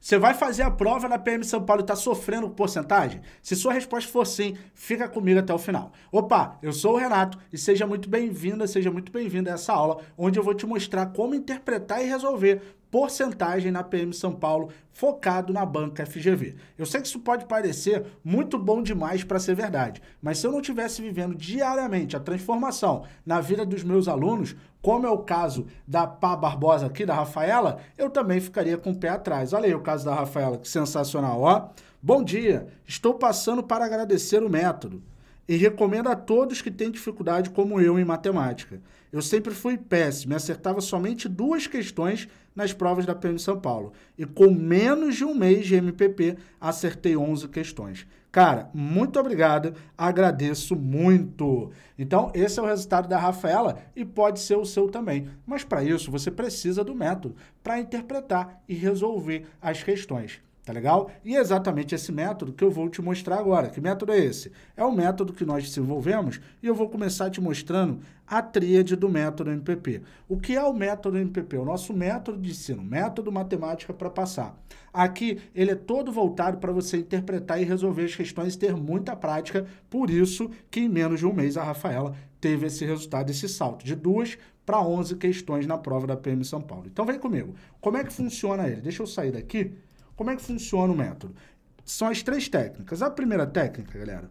Você vai fazer a prova na PM São Paulo e está sofrendo porcentagem? Se sua resposta for sim, fica comigo até o final. Opa, eu sou o Renato e seja muito bem-vinda, seja muito bem-vinda a essa aula, onde eu vou te mostrar como interpretar e resolver porcentagem na PM São Paulo, focado na banca FGV. Eu sei que isso pode parecer muito bom demais para ser verdade, mas se eu não tivesse vivendo diariamente a transformação na vida dos meus alunos, como é o caso da Pá Barbosa aqui, da Rafaela, eu também ficaria com o pé atrás. Olha aí o caso da Rafaela, que sensacional, ó. Bom dia, estou passando para agradecer o método e recomendo a todos que têm dificuldade como eu em matemática. Eu sempre fui péssimo, acertava somente duas questões nas provas da PM São Paulo. E com menos de um mês de MPP, acertei 11 questões. Cara, muito obrigado, agradeço muito. Então, esse é o resultado da Rafaela e pode ser o seu também. Mas para isso, você precisa do método para interpretar e resolver as questões tá legal? E é exatamente esse método que eu vou te mostrar agora. Que método é esse? É o método que nós desenvolvemos e eu vou começar te mostrando a tríade do método MPP. O que é o método MPP? O nosso método de ensino, método matemática para passar. Aqui ele é todo voltado para você interpretar e resolver as questões e ter muita prática, por isso que em menos de um mês a Rafaela teve esse resultado, esse salto de duas para 11 questões na prova da PM São Paulo. Então vem comigo. Como é que funciona ele? Deixa eu sair daqui como é que funciona o método? São as três técnicas. A primeira técnica, galera,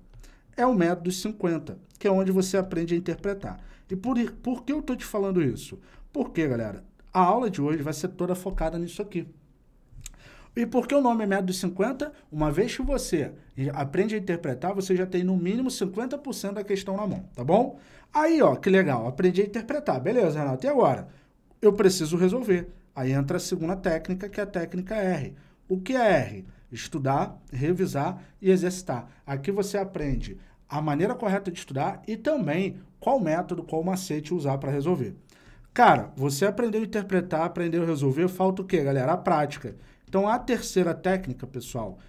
é o método dos 50, que é onde você aprende a interpretar. E por, por que eu estou te falando isso? Porque, galera, a aula de hoje vai ser toda focada nisso aqui. E por que o nome é método dos 50? Uma vez que você aprende a interpretar, você já tem no mínimo 50% da questão na mão, tá bom? Aí, ó, que legal, aprendi a interpretar. Beleza, Renato, e agora? Eu preciso resolver. Aí entra a segunda técnica, que é a técnica R. O que é R? Estudar, revisar e exercitar. Aqui você aprende a maneira correta de estudar e também qual método, qual macete usar para resolver. Cara, você aprendeu a interpretar, aprendeu a resolver, falta o quê, galera? A prática. Então, a terceira técnica, pessoal,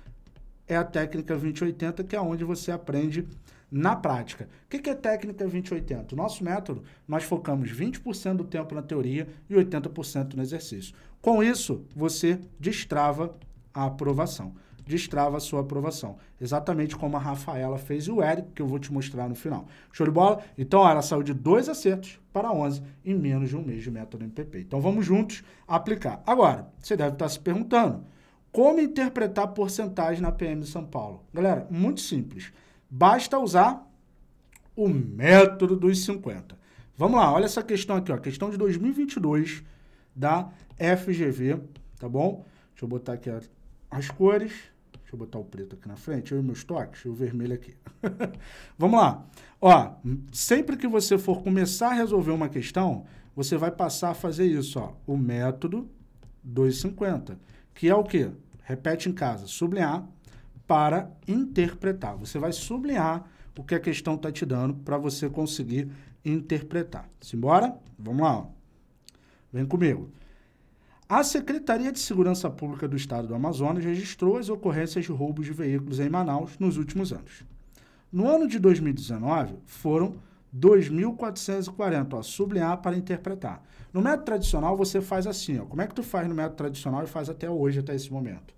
é a técnica 2080, que é onde você aprende na prática. O que é técnica 2080? Nosso método, nós focamos 20% do tempo na teoria e 80% no exercício. Com isso, você destrava a aprovação. Destrava a sua aprovação. Exatamente como a Rafaela fez e o Eric, que eu vou te mostrar no final. Show de bola? Então, ela saiu de dois acertos para 11 em menos de um mês de método MPP. Então, vamos juntos aplicar. Agora, você deve estar se perguntando, como interpretar porcentagem na PM de São Paulo? Galera, muito simples. Basta usar o método dos 50. Vamos lá, olha essa questão aqui, ó, questão de 2022 da FGV, tá bom? Deixa eu botar aqui a as cores. Deixa eu botar o preto aqui na frente, eu e meus toques, o vermelho aqui. Vamos lá. Ó, sempre que você for começar a resolver uma questão, você vai passar a fazer isso, ó, o método 250, que é o quê? Repete em casa, sublinhar para interpretar. Você vai sublinhar o que a questão está te dando para você conseguir interpretar. Simbora? Vamos lá, ó. Vem comigo. A Secretaria de Segurança Pública do Estado do Amazonas registrou as ocorrências de roubos de veículos em Manaus nos últimos anos. No ano de 2019, foram 2.440, ó, sublinhar para interpretar. No método tradicional, você faz assim, ó, como é que tu faz no método tradicional e faz até hoje, até esse momento?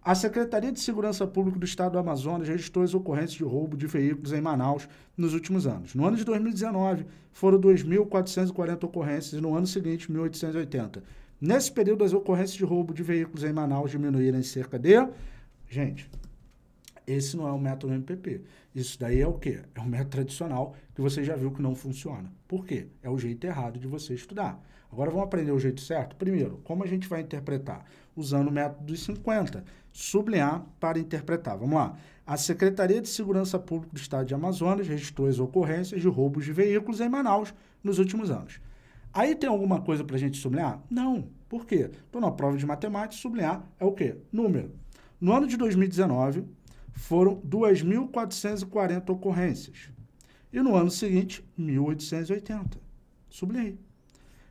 A Secretaria de Segurança Pública do Estado do Amazonas registrou as ocorrências de roubo de veículos em Manaus nos últimos anos. No ano de 2019, foram 2.440 ocorrências e no ano seguinte, 1.880. Nesse período, as ocorrências de roubo de veículos em Manaus diminuíram em cerca de... Gente, esse não é o método MPP. Isso daí é o quê? É o método tradicional que você já viu que não funciona. Por quê? É o jeito errado de você estudar. Agora vamos aprender o jeito certo? Primeiro, como a gente vai interpretar? Usando o método dos 50. Sublinhar para interpretar. Vamos lá. A Secretaria de Segurança Pública do Estado de Amazonas registrou as ocorrências de roubos de veículos em Manaus nos últimos anos. Aí tem alguma coisa para a gente sublinhar? Não. Por quê? Estou na prova de matemática, sublinhar é o quê? Número. No ano de 2019, foram 2.440 ocorrências. E no ano seguinte, 1.880. Sublinhei.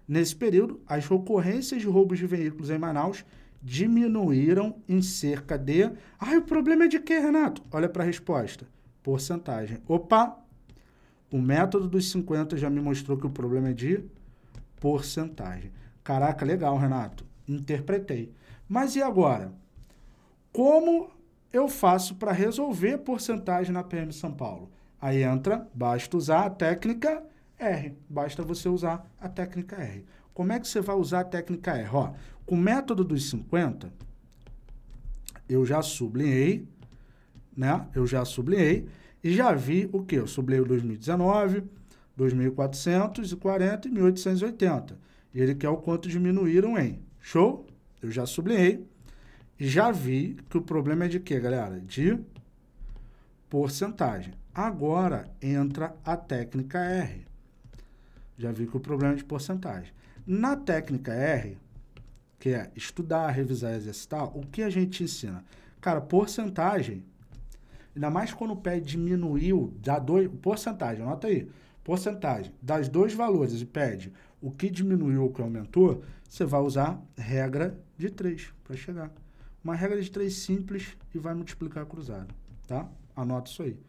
Nesse período, as ocorrências de roubos de veículos em Manaus diminuíram em cerca de. Ah, o problema é de quê, Renato? Olha para a resposta. Porcentagem. Opa! O método dos 50 já me mostrou que o problema é de porcentagem. Caraca, legal, Renato. Interpretei. Mas e agora? Como eu faço para resolver porcentagem na PM São Paulo? Aí entra, basta usar a técnica R. Basta você usar a técnica R. Como é que você vai usar a técnica R? Ó, com o método dos 50, eu já sublinhei, né? Eu já sublinhei e já vi o que? Eu sublinhei o 2019, 2.440 e 1.880. E ele quer o quanto diminuíram em. Show? Eu já sublinhei. E já vi que o problema é de quê, galera? De porcentagem. Agora entra a técnica R. Já vi que o problema é de porcentagem. Na técnica R, que é estudar, revisar, exercitar, o que a gente ensina? Cara, porcentagem, ainda mais quando o pé diminuiu, dá dois, porcentagem, anota aí porcentagem das dois valores e pede o que diminuiu ou o que aumentou, você vai usar regra de 3 para chegar. Uma regra de 3 simples e vai multiplicar cruzado, tá? Anota isso aí.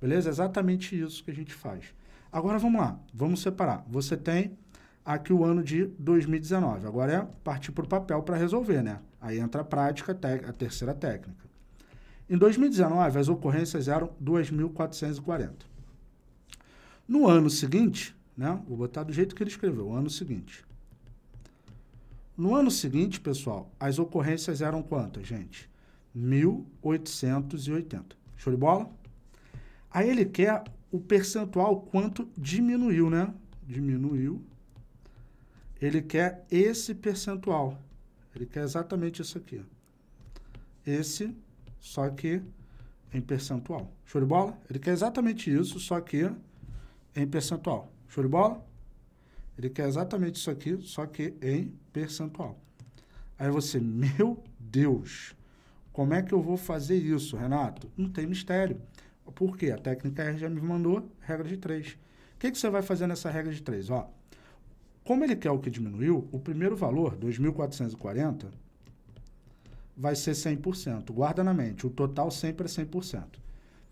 Beleza? É exatamente isso que a gente faz. Agora vamos lá, vamos separar. Você tem aqui o ano de 2019. Agora é partir para o papel para resolver, né? Aí entra a prática, a terceira técnica. Em 2019, as ocorrências eram 2.440. No ano seguinte, né? Vou botar do jeito que ele escreveu, ano seguinte. No ano seguinte, pessoal, as ocorrências eram quantas, gente? 1.880. Show de bola? Aí ele quer o percentual quanto diminuiu, né? Diminuiu. Ele quer esse percentual. Ele quer exatamente isso aqui. Esse, só que em percentual. Show de bola? Ele quer exatamente isso, só que em percentual. Show de bola? Ele quer exatamente isso aqui, só que em percentual. Aí você, meu Deus, como é que eu vou fazer isso, Renato? Não tem mistério. Por quê? A técnica R já me mandou regra de 3. O que, que você vai fazer nessa regra de 3? Ó, como ele quer o que diminuiu, o primeiro valor, 2.440, vai ser 100%. Guarda na mente, o total sempre é 100%.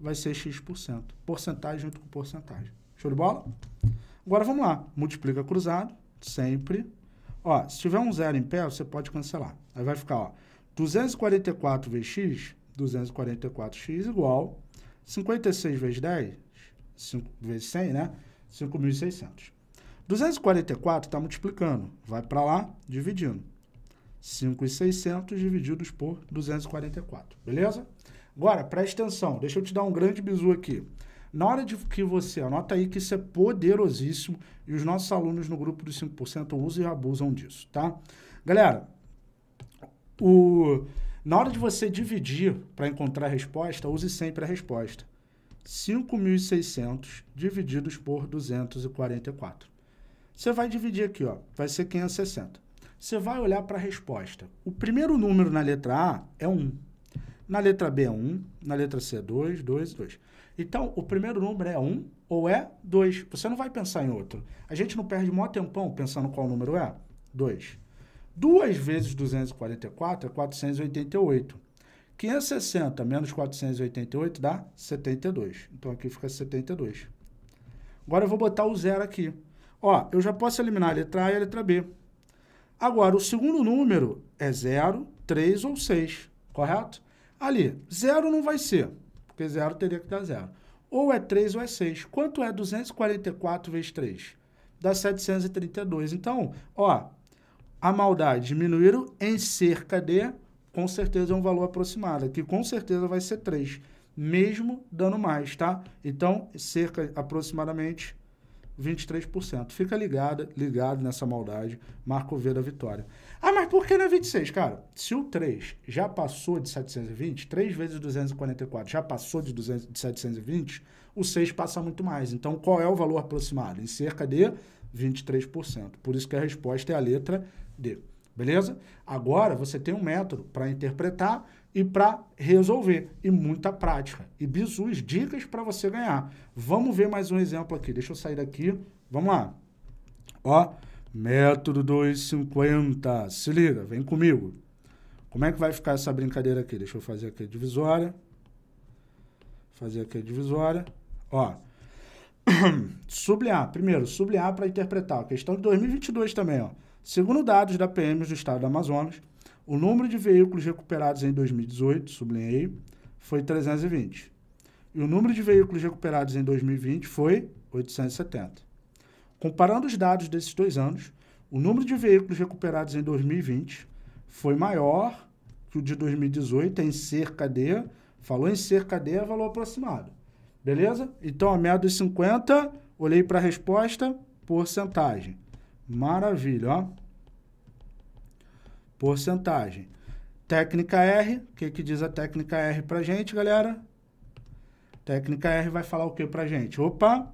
vai ser X%. Porcentagem junto com porcentagem. Show de bola? Agora vamos lá. Multiplica cruzado, sempre. Ó, se tiver um zero em pé, você pode cancelar. Aí vai ficar, ó, 244 vezes x, 244x igual 56 vezes 10, 5 vezes 100, né? 5.600. 244 está multiplicando, vai para lá, dividindo. 5.600 divididos por 244, beleza? Agora, presta atenção, deixa eu te dar um grande bizu aqui. Na hora de que você, anota aí que isso é poderosíssimo e os nossos alunos no grupo dos 5% usam e abusam disso, tá? Galera, o, na hora de você dividir para encontrar a resposta, use sempre a resposta. 5.600 divididos por 244. Você vai dividir aqui, ó, vai ser 560. Você vai olhar para a resposta. O primeiro número na letra A é 1. Na letra B é 1, na letra C é 2, 2, 2. Então, o primeiro número é 1 ou é 2. Você não vai pensar em outro. A gente não perde o maior tempão pensando qual número é? 2. 2 vezes 244 é 488. 560 menos 488 dá 72. Então, aqui fica 72. Agora, eu vou botar o zero aqui. Ó, eu já posso eliminar a letra A e a letra B. Agora, o segundo número é 0, 3 ou 6, correto? Ali, zero não vai ser, porque zero teria que dar zero. Ou é 3 ou é 6. Quanto é 244 vezes 3? Dá 732. Então, ó, a maldade diminuíram em cerca de, com certeza, é um valor aproximado, que com certeza vai ser 3, mesmo dando mais, tá? Então, cerca aproximadamente 23%. Fica ligada, ligado nessa maldade. Marco V da vitória. Ah, mas por que não é 26? Cara, se o 3 já passou de 720, 3 vezes 244 já passou de, 200, de 720, o 6 passa muito mais. Então, qual é o valor aproximado? Em cerca de 23%. Por isso que a resposta é a letra D. Beleza? Agora, você tem um método para interpretar e para resolver. E muita prática. E bisus, dicas para você ganhar. Vamos ver mais um exemplo aqui. Deixa eu sair daqui. Vamos lá. Ó. Método 250. Se liga, vem comigo. Como é que vai ficar essa brincadeira aqui? Deixa eu fazer aqui a divisória. Fazer aqui a divisória. Ó. sublinhar. Primeiro, sublinhar para interpretar. Questão de 2022 também, ó. Segundo dados da PM do Estado do Amazonas, o número de veículos recuperados em 2018, sublinhei, foi 320. E o número de veículos recuperados em 2020 foi 870. Comparando os dados desses dois anos, o número de veículos recuperados em 2020 foi maior que o de 2018 em cerca de, falou em cerca de valor aproximado. Beleza? Então, a média dos 50, olhei para a resposta, porcentagem. Maravilha, ó. Porcentagem. Técnica R, o que, que diz a técnica R para gente, galera? Técnica R vai falar o que para gente? Opa,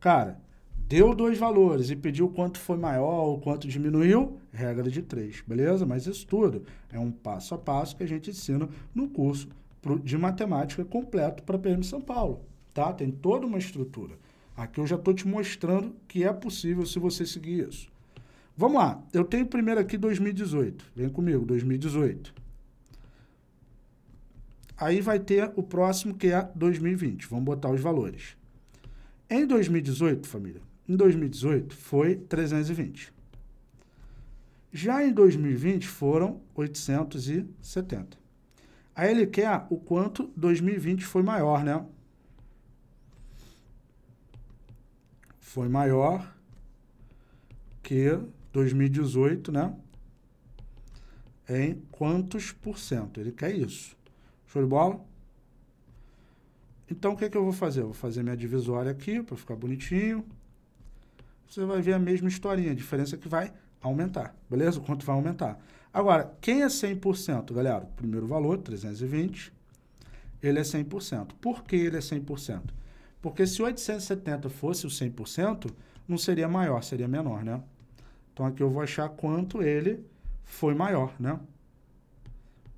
cara, deu dois valores e pediu quanto foi maior ou quanto diminuiu, regra de três, beleza? Mas isso tudo é um passo a passo que a gente ensina no curso de matemática completo para a PM São Paulo, tá? Tem toda uma estrutura. Aqui eu já estou te mostrando que é possível se você seguir isso. Vamos lá, eu tenho primeiro aqui 2018, vem comigo, 2018. Aí vai ter o próximo que é 2020, vamos botar os valores. Em 2018, família, em 2018 foi 320. Já em 2020 foram 870. Aí ele quer o quanto 2020 foi maior, né? Foi maior que 2018, né? Em quantos por cento? Ele quer isso. Show de bola? Então, o que, é que eu vou fazer? Eu vou fazer minha divisória aqui, para ficar bonitinho você vai ver a mesma historinha. A diferença é que vai aumentar, beleza? O quanto vai aumentar. Agora, quem é 100%, galera? O primeiro valor, 320, ele é 100%. Por que ele é 100%? Porque se 870 fosse o 100%, não seria maior, seria menor, né? Então, aqui eu vou achar quanto ele foi maior, né?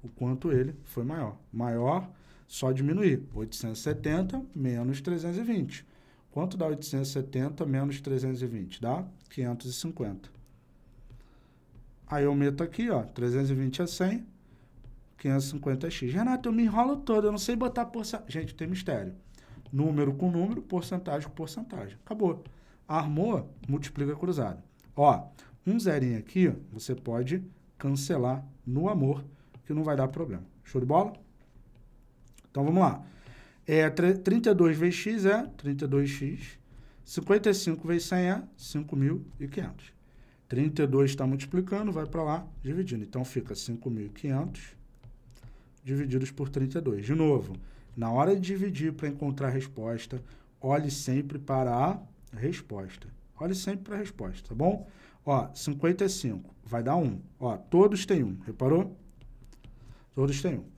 O quanto ele foi maior. Maior, só diminuir. 870 menos 320. Quanto dá 870 menos 320? Dá 550. Aí eu meto aqui, ó, 320 é 100, 550 é x. Renato, eu me enrolo todo, eu não sei botar porcentagem. Gente, tem mistério. Número com número, porcentagem com porcentagem. Acabou. Armou, multiplica cruzado. Ó, um zerinho aqui, você pode cancelar no amor, que não vai dar problema. Show de bola? Então, vamos lá. É, 32 vezes x é 32x. 55 vezes 100 é 5.500. 32 está multiplicando, vai para lá, dividindo. Então, fica 5.500 divididos por 32. De novo, na hora de dividir para encontrar a resposta, olhe sempre para a resposta. Olhe sempre para a resposta, tá bom? Ó, 55 vai dar 1. Ó, todos têm 1, reparou? Todos têm 1.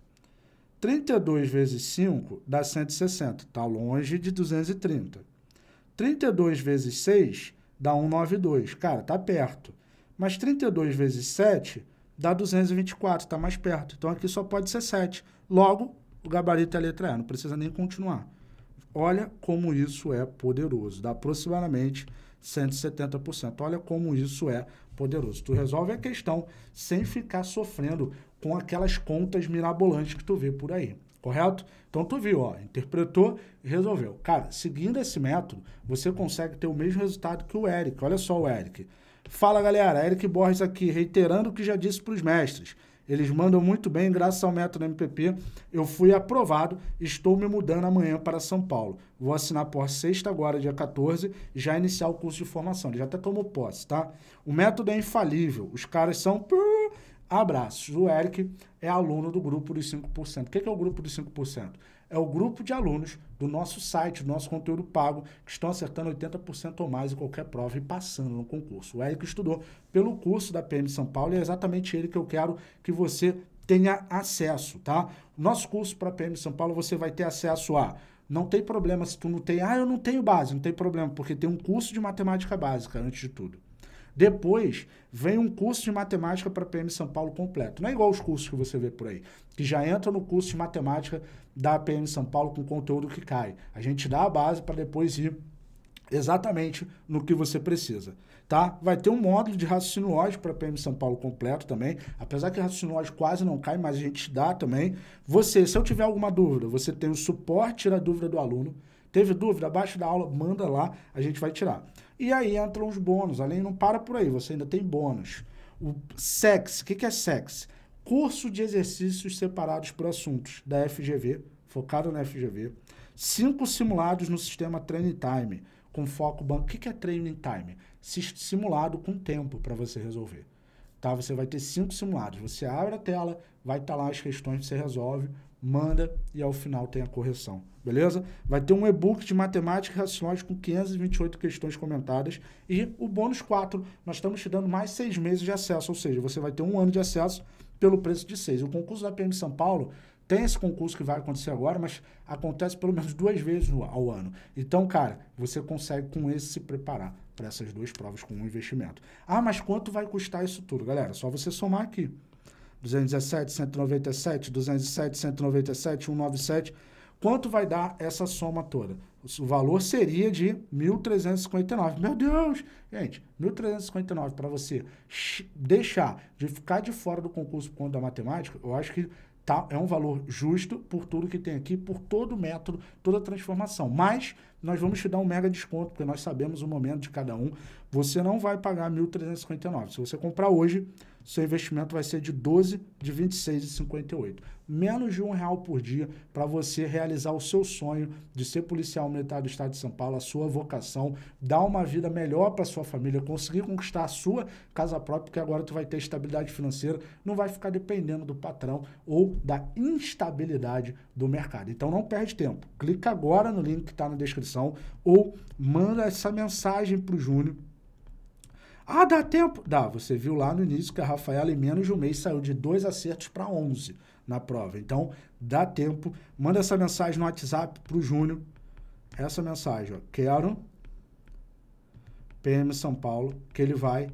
32 vezes 5 dá 160, está longe de 230. 32 vezes 6 dá 192, cara, está perto. Mas 32 vezes 7 dá 224, está mais perto. Então aqui só pode ser 7. Logo, o gabarito é a letra E, não precisa nem continuar. Olha como isso é poderoso, dá aproximadamente 170%. Olha como isso é poderoso. Tu resolve a questão sem ficar sofrendo com aquelas contas mirabolantes que tu vê por aí, correto? Então tu viu, ó, interpretou e resolveu. Cara, seguindo esse método, você consegue ter o mesmo resultado que o Eric. Olha só o Eric. Fala galera, Eric Borges aqui, reiterando o que já disse para os mestres. Eles mandam muito bem, graças ao método MPP. Eu fui aprovado, estou me mudando amanhã para São Paulo. Vou assinar por sexta agora, dia 14, e já iniciar o curso de formação. Ele já até tá tomou posse, tá? O método é infalível. Os caras são... Abraços. O Eric é aluno do grupo dos 5%. O é que é o grupo dos 5%? É o grupo de alunos do nosso site, do nosso conteúdo pago, que estão acertando 80% ou mais em qualquer prova e passando no concurso. O Eric estudou pelo curso da PM São Paulo e é exatamente ele que eu quero que você tenha acesso, tá? Nosso curso para PM São Paulo, você vai ter acesso a não tem problema se tu não tem, ah, eu não tenho base, não tem problema, porque tem um curso de matemática básica antes de tudo. Depois vem um curso de matemática para PM São Paulo completo. Não é igual os cursos que você vê por aí, que já entra no curso de matemática da PM São Paulo com conteúdo que cai. A gente dá a base para depois ir exatamente no que você precisa, tá? Vai ter um módulo de raciocínio lógico para PM São Paulo completo também, apesar que raciocínio lógico quase não cai, mas a gente dá também. Você, se eu tiver alguma dúvida, você tem o suporte, da a dúvida do aluno. Teve dúvida abaixo da aula, manda lá, a gente vai tirar. E aí entram os bônus. Além não para por aí, você ainda tem bônus. O SEX, o que, que é SEX? Curso de exercícios separados por assuntos da FGV, focado na FGV. Cinco simulados no sistema Training Time, com foco banco. O que, que é Training Time? Simulado com tempo para você resolver tá? Você vai ter cinco simulados. Você abre a tela, vai estar tá lá as questões que você resolve manda e ao final tem a correção, beleza? Vai ter um e-book de matemática e raciocínio com 528 questões comentadas e o bônus 4, nós estamos te dando mais seis meses de acesso, ou seja, você vai ter um ano de acesso pelo preço de seis. O concurso da PM de São Paulo tem esse concurso que vai acontecer agora, mas acontece pelo menos duas vezes no, ao ano. Então, cara, você consegue com esse se preparar para essas duas provas com um investimento. Ah, mas quanto vai custar isso tudo? Galera, só você somar aqui. 217, 197, 207, 197, 197. Quanto vai dar essa soma toda? O valor seria de 1.359. Meu Deus! Gente, 1.359 para você deixar de ficar de fora do concurso por conta da matemática, eu acho que tá, é um valor justo por tudo que tem aqui, por todo o método, toda a transformação. Mas nós vamos te dar um mega desconto, porque nós sabemos o momento de cada um. Você não vai pagar 1.359. Se você comprar hoje, seu investimento vai ser de 12, de 26 e Menos de um real por dia para você realizar o seu sonho de ser policial militar do Estado de São Paulo, a sua vocação, dar uma vida melhor para sua família, conseguir conquistar a sua casa própria, porque agora tu vai ter estabilidade financeira, não vai ficar dependendo do patrão ou da instabilidade do mercado. Então não perde tempo. Clica agora no link que está na descrição ou manda essa mensagem para o Júnior ah, dá tempo? Dá. Você viu lá no início que a Rafaela em menos de um mês saiu de dois acertos para 11 na prova. Então, dá tempo. Manda essa mensagem no WhatsApp para o Júnior. Essa mensagem, ó. Quero PM São Paulo, que ele vai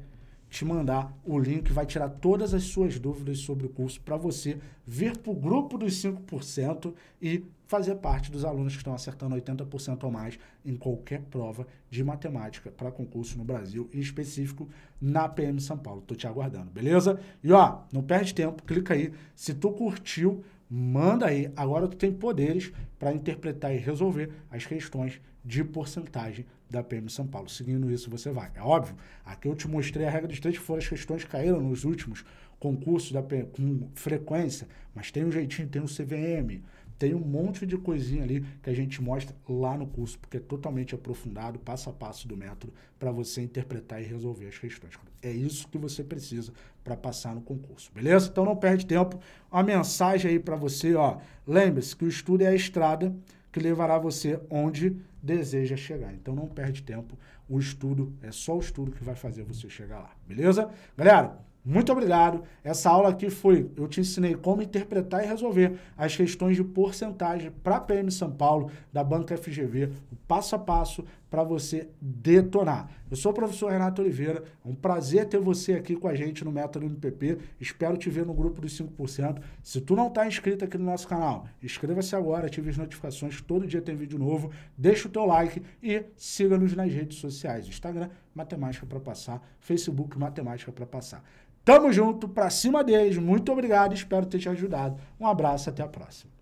te mandar o link, que vai tirar todas as suas dúvidas sobre o curso para você vir para o grupo dos 5% e fazer parte dos alunos que estão acertando 80% ou mais em qualquer prova de matemática para concurso no Brasil, em específico na PM São Paulo. Tô te aguardando, beleza? E ó, não perde tempo, clica aí. Se tu curtiu manda aí. Agora tu tem poderes para interpretar e resolver as questões de porcentagem da PM São Paulo. Seguindo isso, você vai. É óbvio, aqui eu te mostrei a regra dos três, foram as questões que caíram nos últimos concursos da PM, com frequência, mas tem um jeitinho, tem um CVM, tem um monte de coisinha ali que a gente mostra lá no curso, porque é totalmente aprofundado, passo a passo do método, para você interpretar e resolver as questões. É isso que você precisa para passar no concurso, beleza? Então não perde tempo. Uma mensagem aí para você, ó. Lembre-se que o estudo é a estrada que levará você onde deseja chegar. Então não perde tempo. O estudo é só o estudo que vai fazer você chegar lá, beleza? Galera, muito obrigado. Essa aula aqui foi, eu te ensinei como interpretar e resolver as questões de porcentagem para a PM São Paulo, da Banca FGV, o passo a passo para você detonar. Eu sou o professor Renato Oliveira, é um prazer ter você aqui com a gente no Método MPP. Espero te ver no grupo dos 5%. Se tu não está inscrito aqui no nosso canal, inscreva-se agora, ative as notificações, todo dia tem vídeo novo, deixa o teu like e siga-nos nas redes sociais, Instagram, Matemática para Passar, Facebook, Matemática para Passar. Tamo junto, pra cima deles, muito obrigado, espero ter te ajudado. Um abraço, até a próxima.